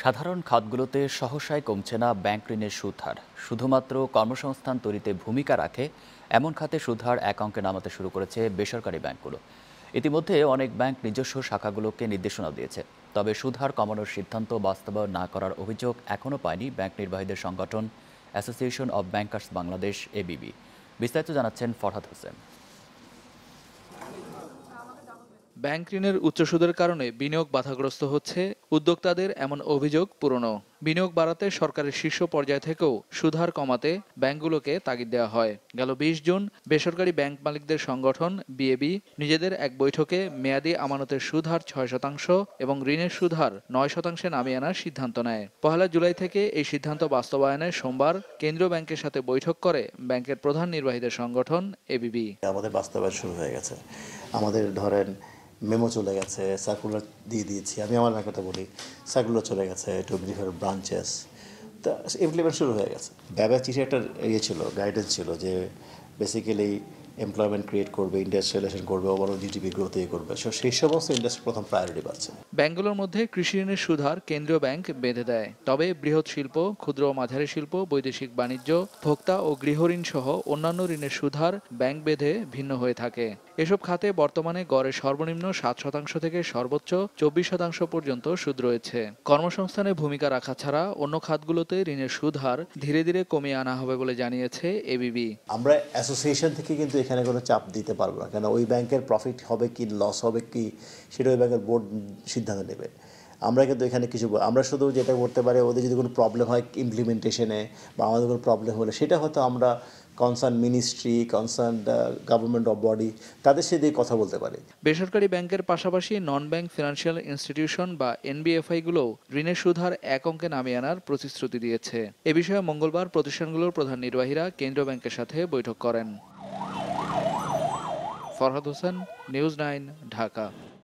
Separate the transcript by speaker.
Speaker 1: সাধারণ খাতগুলোতে সহসায় কমছে না ব্যাংক ঋণের সুদহার শুধুমাত্র কর্মসংস্থান তৈরিতে ভূমিকা রাখে এমন খাতে সুদহার এক অঙ্কে নামাতে শুরু করেছে বেসরকারি ব্যাংকগুলো ইতিমধ্যে অনেক ব্যাংক নিজস্ব শাখাগুলোকে নির্দেশনা দিয়েছে তবে সুদহার কমানোর সিদ্ধান্ত বাস্তবায়ন না করার অভিযোগ এখনও পায়নি ব্যাংক নির্বাহীদের সংগঠন association of bankers Bangladesh ABB বিস্তারিত জানাচ্ছেন ফরহাদ হোসেন
Speaker 2: ব্যাংক ঋণের উচ্চ সুদের কারণে বিনিয়োগ বাধাগ্রস্ত হচ্ছে উদ্যোক্তাদের এমন অভিযোগ পুরনো বিনিয়োগ বাড়াতে সরকারের শীর্ষ পর্যায় থেকেও সুধার কমাতে ব্যাংকগুলোকে তাগিদ দেওয়া হয় গেল বিশ জুন বেসরকারি ব্যাংক মালিকদের সংগঠন বিএবি নিজেদের এক বৈঠকে মেয়াদি আমানতের সুধার ছয় শতাংশ এবং ঋণের সুধার নয় শতাংশে নামিয়ে আনার সিদ্ধান্ত নেয় পহেলা জুলাই থেকে এই সিদ্ধান্ত বাস্তবায়নে সোমবার কেন্দ্রীয় ব্যাংকের সাথে বৈঠক
Speaker 3: করে ব্যাংকের প্রধান নির্বাহীদের সংগঠন এবিবি আমাদের বাস্তবায়ন শুরু হয়ে গেছে আমাদের ধরেন মেমো চলে গেছে সার্কুলার দিয়ে দিয়েছি আমি আমার কথা বলি সার্কুলার চলে গেছে টু ব্রিফার ব্রাঞ্চেস তা ইমপ্লিমেন্ট শুরু হয়ে গেছে ব্যাবা চিঠি একটা ইয়ে ছিল গাইডেন্স ছিল যে বেসিক্যালি এমপ্লয়মেন্ট ক্রিয়েট করবে ইন্ডাস্ট্রিয়ালাইজেশন করবে ওভারঅল জিডিপি গ্রোথ এ করবে সো সেই সমস্ত ইন্ডাস্ট্রি প্রথম প্রায়োরিটি পাচ্ছে
Speaker 2: ব্যাঙ্গালোর মধ্যে কৃষি ঋণের সুধার কেন্দ্রীয় ব্যাংক বেঁধে দেয় তবে বৃহৎ শিল্প ক্ষুদ্র ও মাঝারি শিল্প বৈদেশিক বাণিজ্য ভোক্তা ও গৃহঋণ সহ অন্যান্য ঋণের সুধার ব্যাংক বেঁধে ভিন্ন হয়ে থাকে এসব খাতে বর্তমানে গড়ে সর্বনিম্ন সাত শতাংশ থেকে সর্বোচ্চ চব্বিশ শতাংশ পর্যন্ত সুদ রয়েছে কর্মসংস্থানে ভূমিকা রাখা ছাড়া অন্য খাতগুলোতে ঋণের সুধার ধীরে ধীরে কমিয়ে আনা হবে বলে জানিয়েছে
Speaker 3: এবিবি আমরা অ্যাসোসিয়েশন থেকে কিন্তু এখানে কোনো চাপ দিতে পারবো না কেন ওই ব্যাংকের প্রফিট হবে কি লস হবে কি সেটা ওই ব্যাংকের বোর্ড সিদ্ধান্ত নেবে আমরা কিন্তু এখানে কিছু আমরা শুধু যেটা করতে পারি ওদের যদি কোনো প্রবলেম হয় ইমপ্লিমেন্টেশনে বা আমাদের কোনো প্রবলেম হলে সেটা হয়তো আমরা concern ministry concern government of body তাদের সাথে কথা বলতে পারে
Speaker 2: বেসরকারি ব্যাংকের পাশাপাশি নন ব্যাংক ফিনান্সিয়াল ইনস্টিটিউশন বা এনবিএফআইগুলোও ঋণের সুধার এক অঙ্কে নামিয়ে আনার প্রতিশ্রুতি দিয়েছে এ বিষয়ে মঙ্গলবার প্রতিষ্ঠানগুলোর প্রধান নির্বাহীরা কেন্দ্রীয় ব্যাংকের সাথে বৈঠক করেন ফরহাদ হোসেন নিউজ নাইন ঢাকা